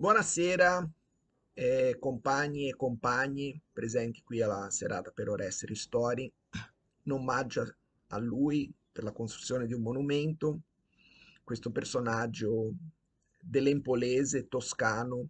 Buonasera eh, compagni e compagni presenti qui alla serata per Oreste Ristori, in omaggio a lui per la costruzione di un monumento, questo personaggio dell'Empolese toscano,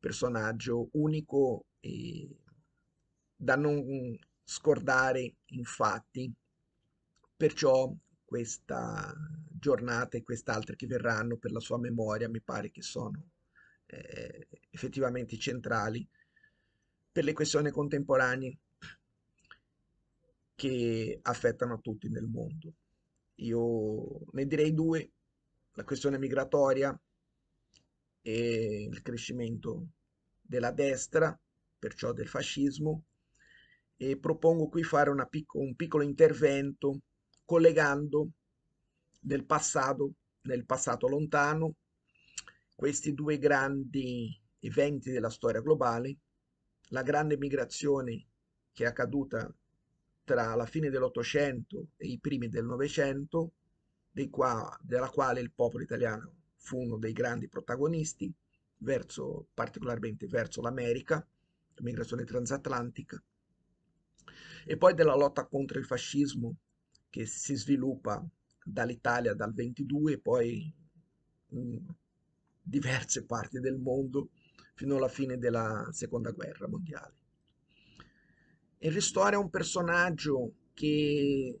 personaggio unico e da non scordare infatti, perciò questa giornata e quest'altra che verranno per la sua memoria mi pare che sono eh, effettivamente centrali per le questioni contemporanee che affettano tutti nel mondo. Io ne direi due, la questione migratoria e il crescimento della destra, perciò del fascismo, e propongo qui fare picco, un piccolo intervento collegando del passato, nel passato lontano, questi due grandi eventi della storia globale, la grande migrazione che è accaduta tra la fine dell'Ottocento e i primi del Novecento, della quale il popolo italiano fu uno dei grandi protagonisti, verso, particolarmente verso l'America, la migrazione transatlantica, e poi della lotta contro il fascismo che si sviluppa dall'Italia dal 22 poi diverse parti del mondo fino alla fine della seconda guerra mondiale. Henry Story è un personaggio che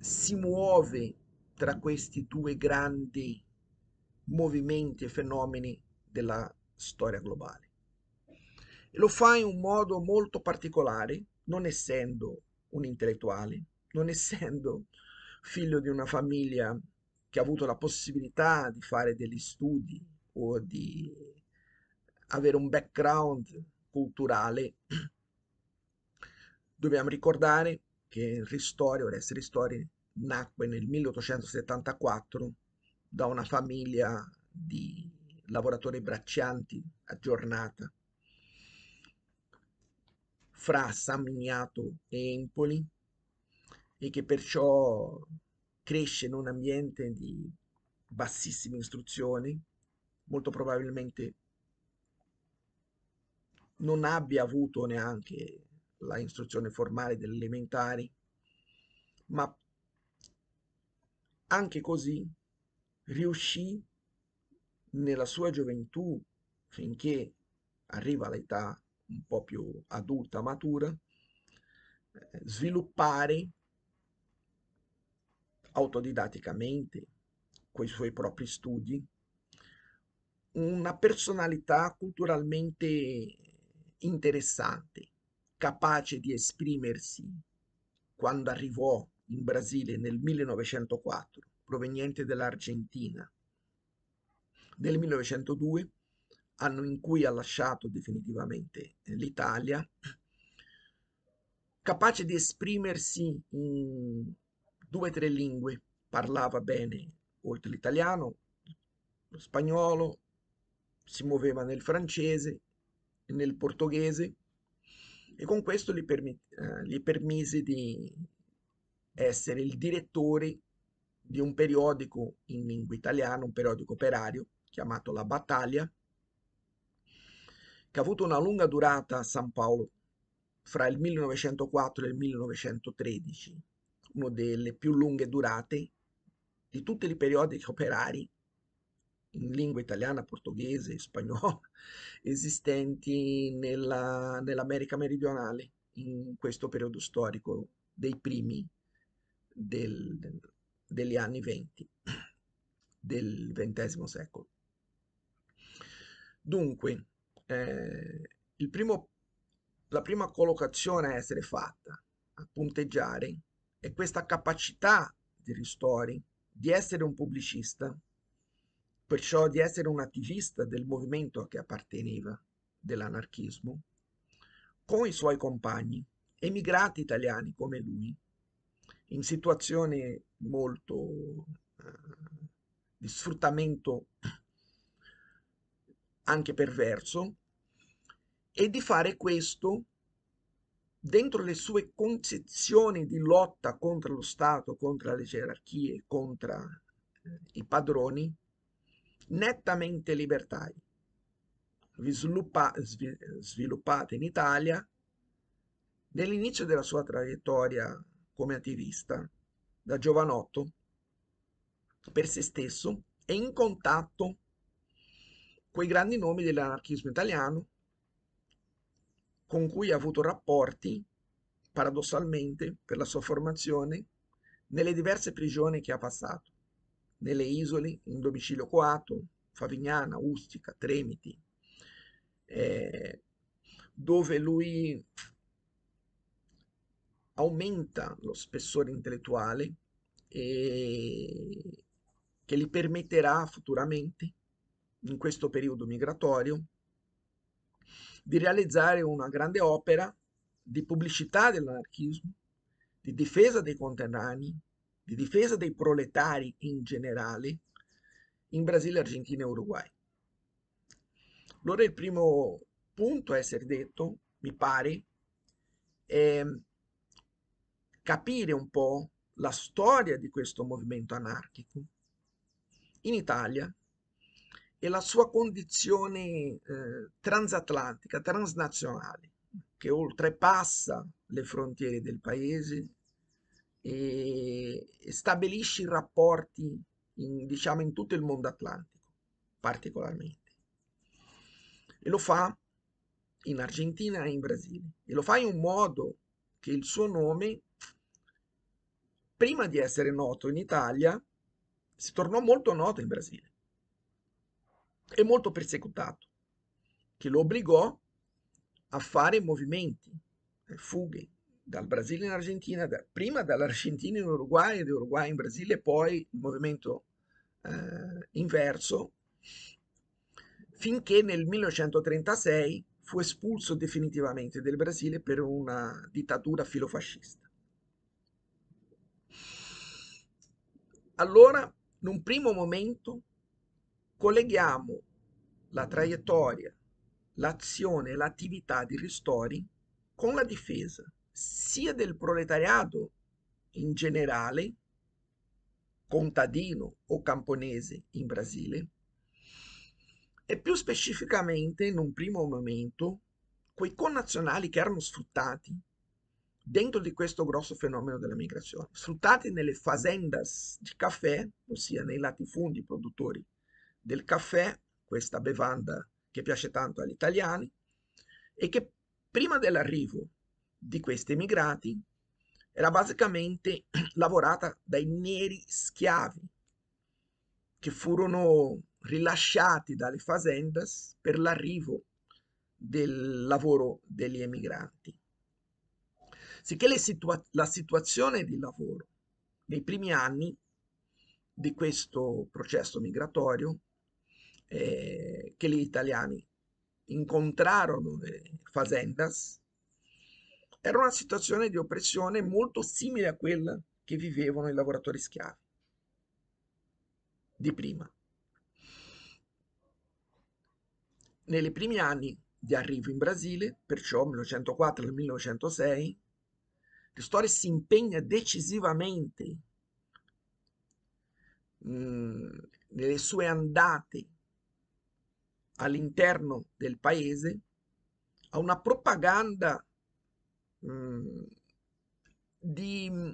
si muove tra questi due grandi movimenti e fenomeni della storia globale. E lo fa in un modo molto particolare, non essendo un intellettuale, non essendo figlio di una famiglia che ha avuto la possibilità di fare degli studi o di avere un background culturale, dobbiamo ricordare che Ristori, Oreste Ristori, nacque nel 1874 da una famiglia di lavoratori braccianti aggiornata fra San Miniato e Empoli e che perciò cresce in un ambiente di bassissime istruzioni, molto probabilmente non abbia avuto neanche la istruzione formale delle elementari, ma anche così riuscì nella sua gioventù, finché arriva all'età un po' più adulta, matura, eh, sviluppare autodidatticamente, con i suoi propri studi, una personalità culturalmente interessante, capace di esprimersi quando arrivò in Brasile nel 1904, proveniente dall'Argentina. Nel 1902, anno in cui ha lasciato definitivamente l'Italia, capace di esprimersi in due o tre lingue, parlava bene, oltre l'italiano, lo spagnolo, si muoveva nel francese e nel portoghese e con questo gli, permit- eh, gli permise di essere il direttore di un periodico in lingua italiana, un periodico operario chiamato La Battaglia, che ha avuto una lunga durata a San Paolo fra il 1904 e il 1913 una delle più lunghe durate di tutti i periodiche operari in lingua italiana, portoghese spagnola esistenti nella, nell'America meridionale in questo periodo storico dei primi del, degli anni 20 del XX secolo. Dunque, eh, primo, la prima collocazione a essere fatta, a punteggiare, è questa capacità di Ristori di essere un pubblicista, perciò di essere un attivista del movimento che apparteneva, dell'anarchismo, con i suoi compagni, emigrati italiani come lui, in situazioni molto eh, di sfruttamento anche perverso, e di fare questo dentro le sue concezioni di lotta contro lo Stato, contro le gerarchie, contro eh, i padroni, nettamente libertari. Sviluppa, sviluppate in Italia nell'inizio della sua traiettoria come attivista, da giovanotto, per se stesso è in contatto con i grandi nomi dell'anarchismo italiano, con cui ha avuto rapporti, paradossalmente, per la sua formazione, nelle diverse prigioni che ha passato, nelle isole, in domicilio coato, Favignana, Ustica, Tremiti, eh, dove lui aumenta lo spessore intellettuale e che gli permetterà futuramente, in questo periodo migratorio, di realizzare una grande opera di pubblicità dell'anarchismo, di difesa dei conterranei, di difesa dei proletari in generale in Brasile, Argentina e Uruguay. Allora il primo punto a essere detto, mi pare, è capire un po' la storia di questo movimento anarchico in Italia e la sua condizione eh, transatlantica, transnazionale, che oltrepassa le frontiere del paese e, e stabilisce i rapporti in, diciamo, in tutto il mondo atlantico, particolarmente. E lo fa in Argentina e in Brasile. E lo fa in un modo che il suo nome, prima di essere noto in Italia, si tornò molto noto in Brasile e molto persecutato, che lo obbligò a fare movimenti, fughe dal Brasile in Argentina, da, prima dall'Argentina in Uruguay, da Uruguay in Brasile, poi il movimento eh, inverso, finché nel 1936 fu espulso definitivamente del Brasile per una dittatura filofascista. Allora, in un primo momento, colleghiamo la traiettoria, l'azione e l'attività di Ristori con la difesa sia del proletariato in generale, contadino o camponese in Brasile, e più specificamente in un primo momento quei connazionali che erano sfruttati dentro di questo grosso fenomeno della migrazione, sfruttati nelle fazendas di caffè, ossia nei latifondi produttori del caffè, questa bevanda che piace tanto agli italiani, e che prima dell'arrivo di questi emigrati era basicamente lavorata dai neri schiavi che furono rilasciati dalle fazendas per l'arrivo del lavoro degli emigranti. Sicché situa la situazione di lavoro nei primi anni di questo processo migratorio eh, que los italianos incontrarono nelle fazendas era una situazione di oppressione molto simile a quella che vivevano i lavoratori schiavi di prima. Nei primi anni di arrivo in Brasile, perciò 1904-1906, Ristori si impegna decisivamente mh, mm, nelle sue andate all'interno del paese a una propaganda mm, di mm,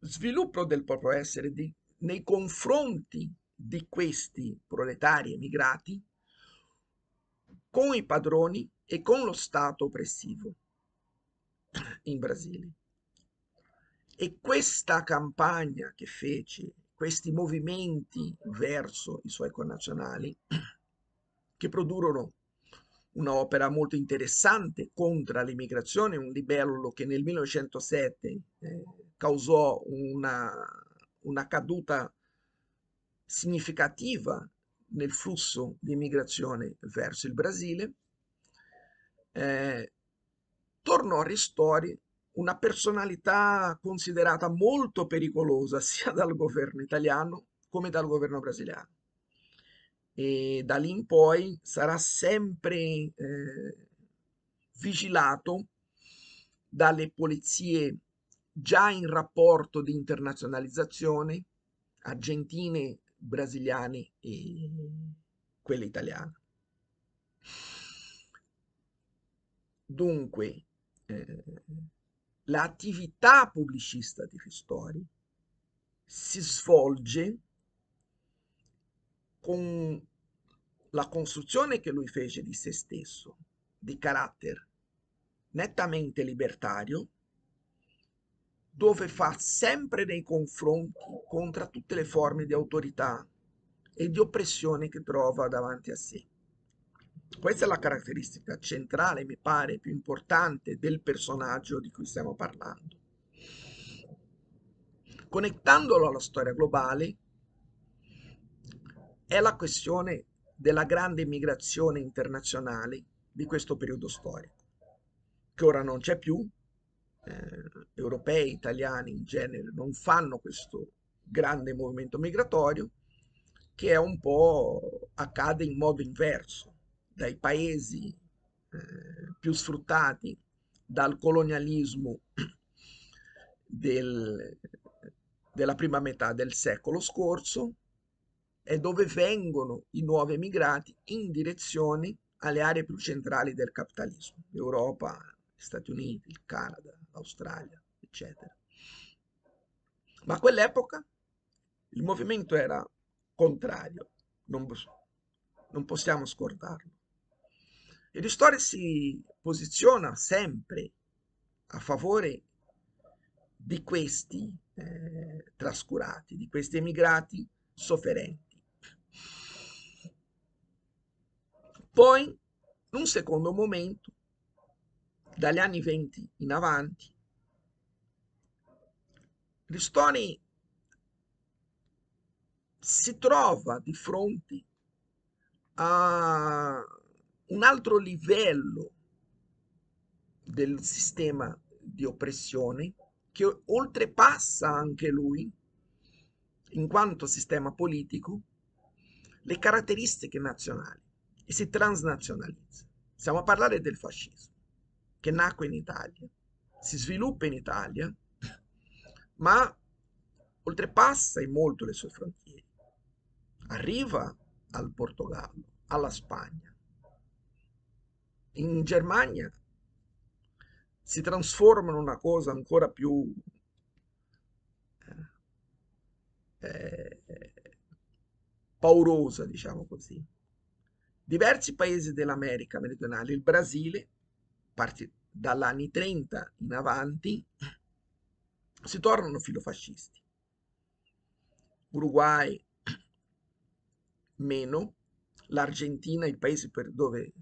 sviluppo del proprio essere di, nei confronti di questi proletari emigrati con i padroni e con lo Stato oppressivo in Brasile. E questa campagna che fece, questi movimenti verso i suoi connazionali, che produrono un'opera molto interessante contro l'immigrazione, un libello che nel 1907 eh, causò una, una caduta significativa nel flusso di immigrazione verso il Brasile, eh, tornò Ristori una personalità considerata molto pericolosa sia dal governo italiano come dal governo brasiliano e da lì in poi sarà sempre eh, vigilato dalle polizie già in rapporto di internazionalizzazione argentine, brasiliane e quelle italiane. Dunque, eh, l'attività pubblicista di Ristori si svolge con la costruzione che lui fece di se stesso, di carattere nettamente libertario, dove fa sempre dei confronti contro tutte le forme di autorità e di oppressione che trova davanti a sé. Questa è la caratteristica centrale, mi pare, più importante del personaggio di cui stiamo parlando. Connettandolo alla storia globale, è la questione della grande migrazione internazionale di questo periodo storico, che ora non c'è più, eh, europei, italiani in genere non fanno questo grande movimento migratorio, che è un po' accade in modo inverso, dai paesi eh, più sfruttati dal colonialismo del, della prima metà del secolo scorso, è dove vengono i nuovi emigrati in direzione alle aree più centrali del capitalismo, Europa, Stati Uniti, il Canada, l'Australia, eccetera. Ma a quell'epoca il movimento era contrario, non, non possiamo scordarlo. E Ristore si posiziona sempre a favore di questi eh, trascurati, di questi emigrati sofferenti. Poi, in un secondo momento, dagli anni 20 in avanti, Ristori si trova di fronte a un altro livello del sistema di oppressione che oltrepassa anche lui in quanto sistema politico le caratteristiche nazionali e si transnazionalizza. Stiamo a parlare del fascismo, che nacque in Italia, si sviluppa in Italia, ma oltrepassa in molto le sue frontiere. Arriva al Portogallo, alla Spagna. In Germania si trasforma in una cosa ancora più eh, eh paurosa, diciamo così. Diversi paesi dell'America meridionale, il Brasile, parte dagli anni 30 in avanti, si tornano filofascisti. Uruguay meno, l'Argentina, il paese per dove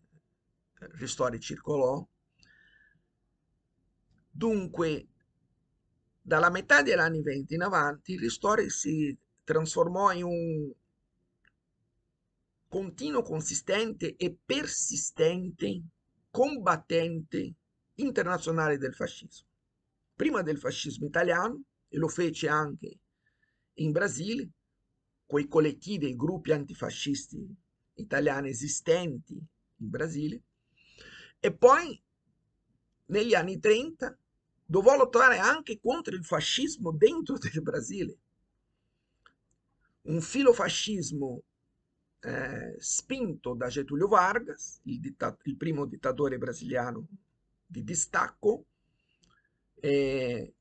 Ristori eh, circolò. Dunque, dalla metà degli anni 20 in avanti, Ristori si trasformò in un continuo, consistente e persistente combattente internazionale del fascismo. Prima del fascismo italiano, e lo fece anche in Brasile, coi collettivi e gruppi antifascisti italiani esistenti in Brasile, e poi negli anni 30 dovò lottare anche contro il fascismo dentro del Brasile. Un filofascismo eh, spinto da Getúlio Vargas, il, ditta- il, primo dittatore brasiliano di distacco, eh,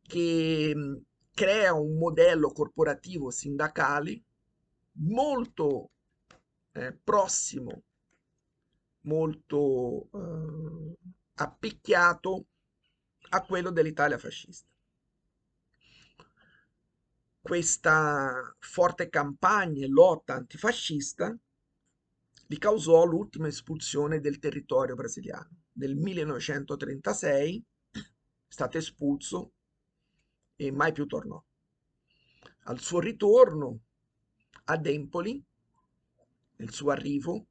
che mm, crea un modello corporativo sindacale molto eh, prossimo, molto eh, appicchiato a quello dell'Italia fascista questa forte campagna e lotta antifascista gli causò l'ultima espulsione del territorio brasiliano. Nel 1936 è stato espulso e mai più tornò. Al suo ritorno ad Empoli, nel suo arrivo,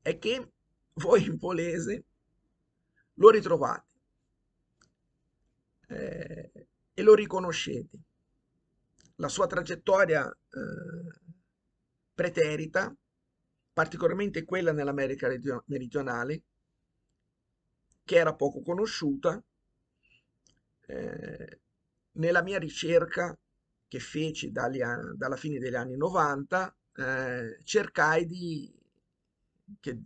è che voi in Polese lo ritrovate eh, e lo riconoscete la sua traiettoria eh, preterita, particolarmente quella nell'America meridionale, che era poco conosciuta, eh, nella mia ricerca che feci dagli, dalla fine degli anni 90, eh, cercai di, che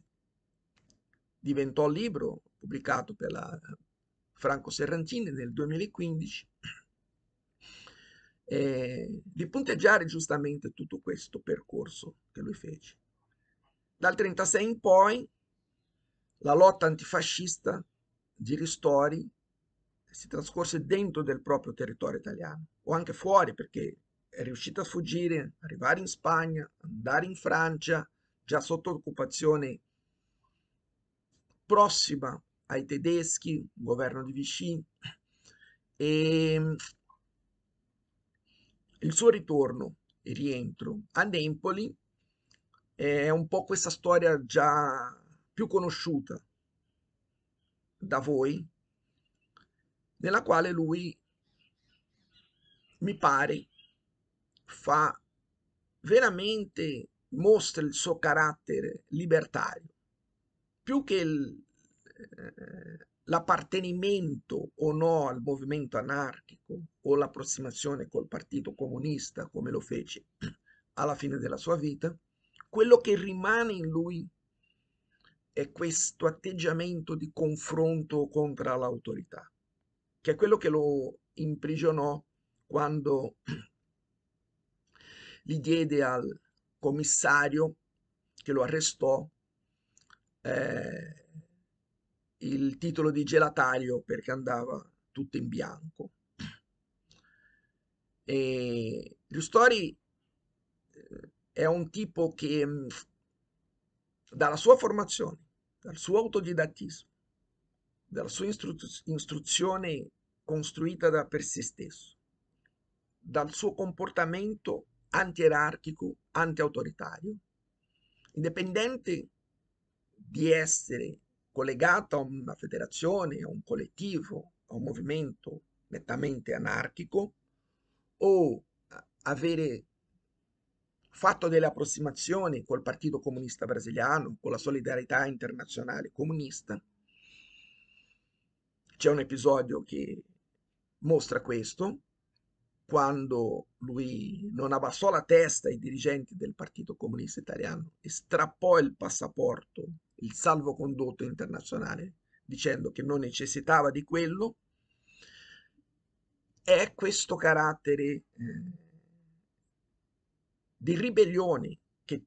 diventò il libro pubblicato per la Franco Serrantini nel 2015, eh, di punteggiare giustamente tutto questo percorso che lui fece. Dal 1936 in poi la lotta antifascista di Ristori si trascorse dentro del proprio territorio italiano o anche fuori perché è riuscita a fuggire, arrivare in Spagna, andare in Francia, già sotto occupazione prossima ai tedeschi, governo di Vichy, e ehm, il suo ritorno e rientro a Empoli è un po' questa storia già più conosciuta da voi, nella quale lui, mi pare, fa veramente, mostra il suo carattere libertario, più che il, eh, l'appartenimento o no al movimento anarchico o l'approssimazione col partito comunista come lo fece alla fine della sua vita, quello che rimane in lui è questo atteggiamento di confronto contro l'autorità, che è quello che lo imprigionò quando gli diede al commissario che lo arrestò eh, il titolo di gelatario perché andava tutto in bianco. E Giustori eh, è un tipo che mm, dalla sua formazione, dal suo autodidattismo, dalla sua istru istruzione costruita da per se stesso, dal suo comportamento antierarchico, antiautoritario, indipendente di essere collegato a una federazione, a un collettivo, a un movimento nettamente anarchico o avere fatto delle approssimazioni col Partito Comunista Brasiliano, con la solidarietà internazionale comunista. C'è un episodio che mostra questo, quando lui non abbassò la testa ai dirigenti del Partito Comunista Italiano e strappò il passaporto il salvocondotto internazionale dicendo che non necessitava di quello, è questo carattere eh, di ribellione che,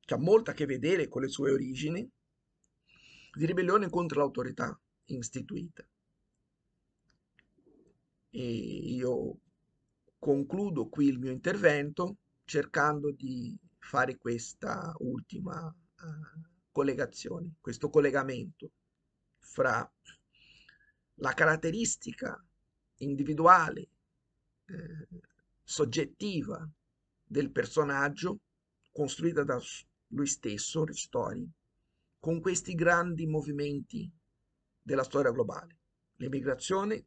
che ha molto a che vedere con le sue origini, di ribellione contro l'autorità istituita. E io concludo qui il mio intervento cercando di fare questa ultima uh, collegazione, questo collegamento fra la caratteristica individuale, eh, soggettiva del personaggio costruita da lui stesso, Ristori, con questi grandi movimenti della storia globale. L'emigrazione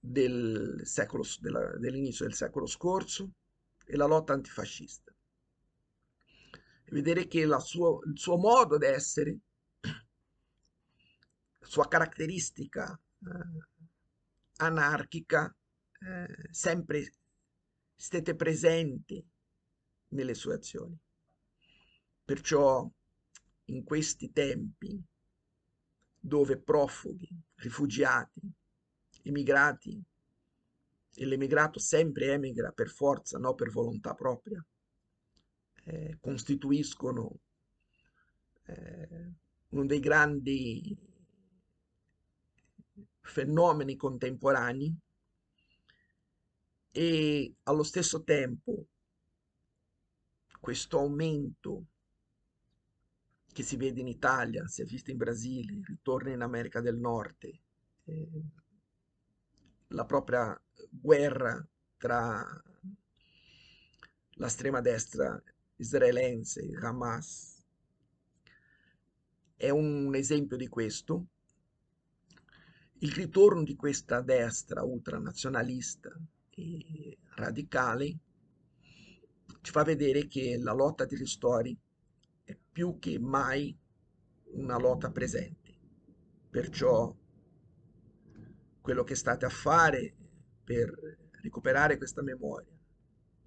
del dell'inizio del secolo scorso e la lotta antifascista vedere che sua, il suo modo d'essere, la sua caratteristica eh, anarchica, eh, sempre state presenti nelle sue azioni. Perciò in questi tempi dove profughi, rifugiati, emigrati, e l'emigrato sempre emigra per forza, non per volontà propria, eh, costituiscono eh, uno dei grandi fenomeni contemporanei e allo stesso tempo questo aumento che si vede in Italia, si è visto in Brasile, ritorna in America del Nord, eh, la propria guerra tra la strema destra israelense, Hamas. È un esempio di questo. Il ritorno di questa destra ultranazionalista e radicale ci fa vedere che la lotta degli stori è più che mai una lotta presente. Perciò quello che state a fare per recuperare questa memoria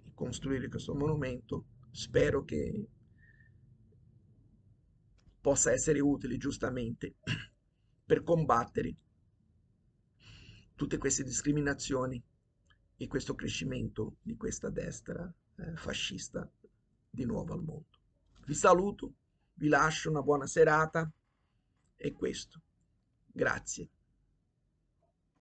e costruire questo monumento spero che possa essere utile giustamente per combattere tutte queste discriminazioni e questo crescimento di questa destra eh, fascista di nuovo al mondo. Vi saluto, vi lascio una buona serata e questo. Grazie.